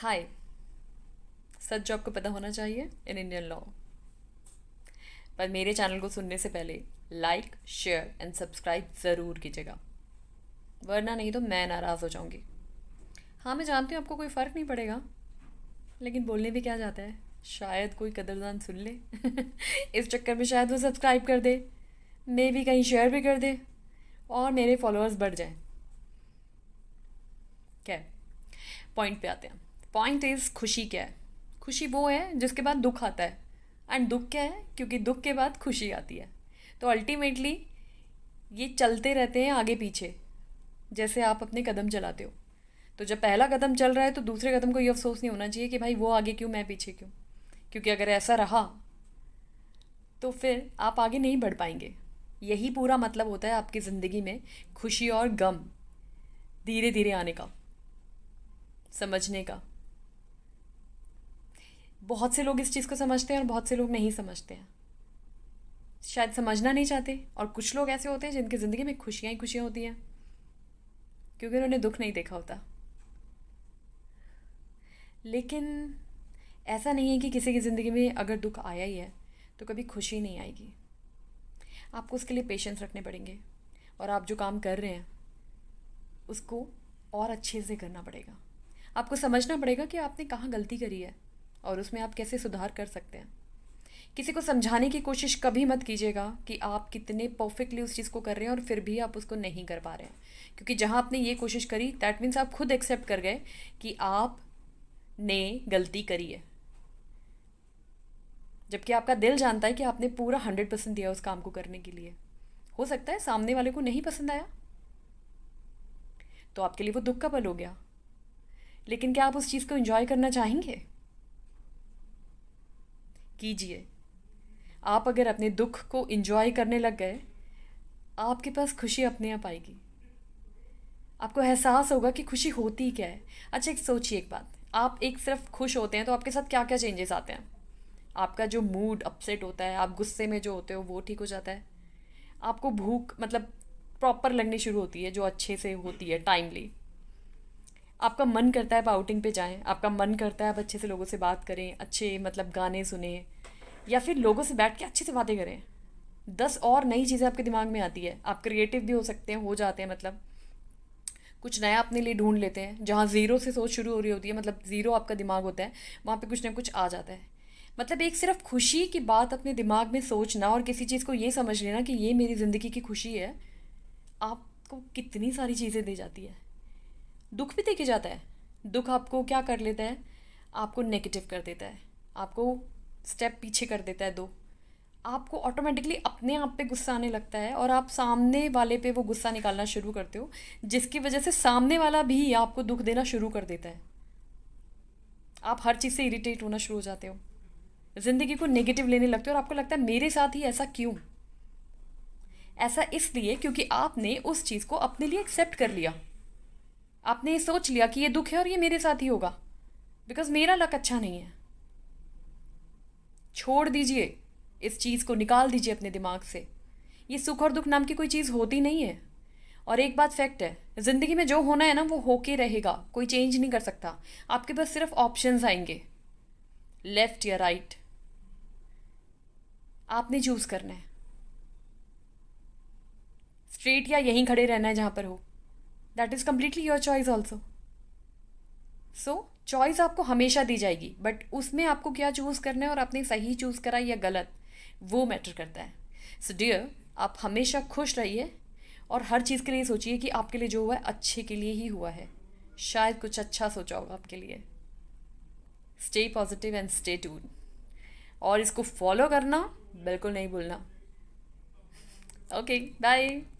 हाय सच जो आपको पता होना चाहिए इन इंडियन लॉ पर मेरे चैनल को सुनने से पहले लाइक शेयर एंड सब्सक्राइब ज़रूर कीजिएगा वरना नहीं तो मैं नाराज़ हो जाऊँगी हाँ मैं जानती हूँ आपको कोई फ़र्क नहीं पड़ेगा लेकिन बोलने भी क्या जाता है शायद कोई कदरदान सुन ले इस चक्कर में शायद वो सब्सक्राइब कर दे मे भी कहीं शेयर भी कर दे और मेरे फॉलोअर्स बढ़ जाए क्या पॉइंट पे आते हैं पॉइंट इज़ खुशी क्या है खुशी वो है जिसके बाद दुख आता है एंड दुख क्या है क्योंकि दुख के बाद खुशी आती है तो अल्टीमेटली ये चलते रहते हैं आगे पीछे जैसे आप अपने कदम चलाते हो तो जब पहला कदम चल रहा है तो दूसरे कदम को ये अफसोस नहीं होना चाहिए कि भाई वो आगे क्यों मैं पीछे क्यों क्योंकि अगर ऐसा रहा तो फिर आप आगे नहीं बढ़ पाएंगे यही पूरा मतलब होता है आपकी ज़िंदगी में खुशी और गम धीरे धीरे आने का समझने का बहुत से लोग इस चीज़ को समझते हैं और बहुत से लोग नहीं समझते हैं शायद समझना नहीं चाहते और कुछ लोग ऐसे होते हैं जिनकी ज़िंदगी में खुशियाँ ही खुशियाँ होती हैं क्योंकि उन्होंने दुख नहीं देखा होता लेकिन ऐसा नहीं है कि किसी की ज़िंदगी में अगर दुख आया ही है तो कभी खुशी नहीं आएगी आपको उसके लिए पेशेंस रखने पड़ेंगे और आप जो काम कर रहे हैं उसको और अच्छे से करना पड़ेगा आपको समझना पड़ेगा कि आपने कहाँ गलती करी है और उसमें आप कैसे सुधार कर सकते हैं किसी को समझाने की कोशिश कभी मत कीजिएगा कि आप कितने परफेक्टली उस चीज़ को कर रहे हैं और फिर भी आप उसको नहीं कर पा रहे हैं क्योंकि जहाँ आपने ये कोशिश करी दैट मीन्स आप खुद एक्सेप्ट कर गए कि आप ने गलती करी है जबकि आपका दिल जानता है कि आपने पूरा हंड्रेड परसेंट दिया उस काम को करने के लिए हो सकता है सामने वाले को नहीं पसंद आया तो आपके लिए वो दुख का पल हो गया लेकिन क्या आप उस चीज़ को इन्जॉय करना चाहेंगे कीजिए आप अगर अपने दुख को इन्जॉय करने लग गए आपके पास खुशी अपने आप आएगी आपको एहसास होगा कि खुशी होती क्या है अच्छा एक सोचिए एक बात आप एक सिर्फ खुश होते हैं तो आपके साथ क्या क्या चेंजेस आते हैं आपका जो मूड अपसेट होता है आप गुस्से में जो होते हो वो ठीक हो जाता है आपको भूख मतलब प्रॉपर लगनी शुरू होती है जो अच्छे से होती है टाइमली आपका मन करता है आप आउटिंग पे जाएं आपका मन करता है आप अच्छे से लोगों से बात करें अच्छे मतलब गाने सुने या फिर लोगों से बैठ के अच्छे से बातें करें दस और नई चीज़ें आपके दिमाग में आती है आप क्रिएटिव भी हो सकते हैं हो जाते हैं मतलब कुछ नया अपने लिए ढूंढ लेते हैं जहाँ ज़ीरो से सोच शुरू हो रही होती है मतलब ज़ीरो आपका दिमाग होता है वहाँ पर कुछ ना कुछ आ जाता है मतलब एक सिर्फ खुशी की बात अपने दिमाग में सोचना और किसी चीज़ को ये समझ लेना कि ये मेरी ज़िंदगी की खुशी है आपको कितनी सारी चीज़ें दे जाती है दुख भी देखे जाता है दुख आपको क्या कर लेता है आपको नेगेटिव कर देता है आपको स्टेप पीछे कर देता है दो आपको ऑटोमेटिकली अपने आप पे गुस्सा आने लगता है और आप सामने वाले पे वो गुस्सा निकालना शुरू करते हो जिसकी वजह से सामने वाला भी आपको दुख देना शुरू कर देता है आप हर चीज़ से इरिटेट होना शुरू हो जाते हो ज़िंदगी को नेगेटिव लेने लगते हो और आपको लगता है मेरे साथ ही ऐसा क्यों ऐसा इसलिए क्योंकि आपने उस चीज़ को अपने लिए एक्सेप्ट कर लिया आपने ये सोच लिया कि ये दुख है और ये मेरे साथ ही होगा बिकॉज मेरा लक अच्छा नहीं है छोड़ दीजिए इस चीज़ को निकाल दीजिए अपने दिमाग से ये सुख और दुख नाम की कोई चीज़ होती नहीं है और एक बात फैक्ट है ज़िंदगी में जो होना है ना वो होके रहेगा कोई चेंज नहीं कर सकता आपके पास सिर्फ ऑप्शन आएंगे लेफ़्ट या राइट आपने चूज़ करना है स्ट्रेट या यहीं खड़े रहना है जहाँ पर हो that is completely your choice also so choice आपको हमेशा दी जाएगी बट उसमें आपको क्या चूज़ करना है और आपने सही चूज़ करा या गलत वो मैटर करता है सो so डियर आप हमेशा खुश रहिए और हर चीज़ के लिए सोचिए कि आपके लिए जो हुआ है अच्छे के लिए ही हुआ है शायद कुछ अच्छा सोचा होगा आपके लिए स्टे पॉजिटिव एंड स्टे टूड और इसको फॉलो करना बिल्कुल नहीं भूलना ओके बाय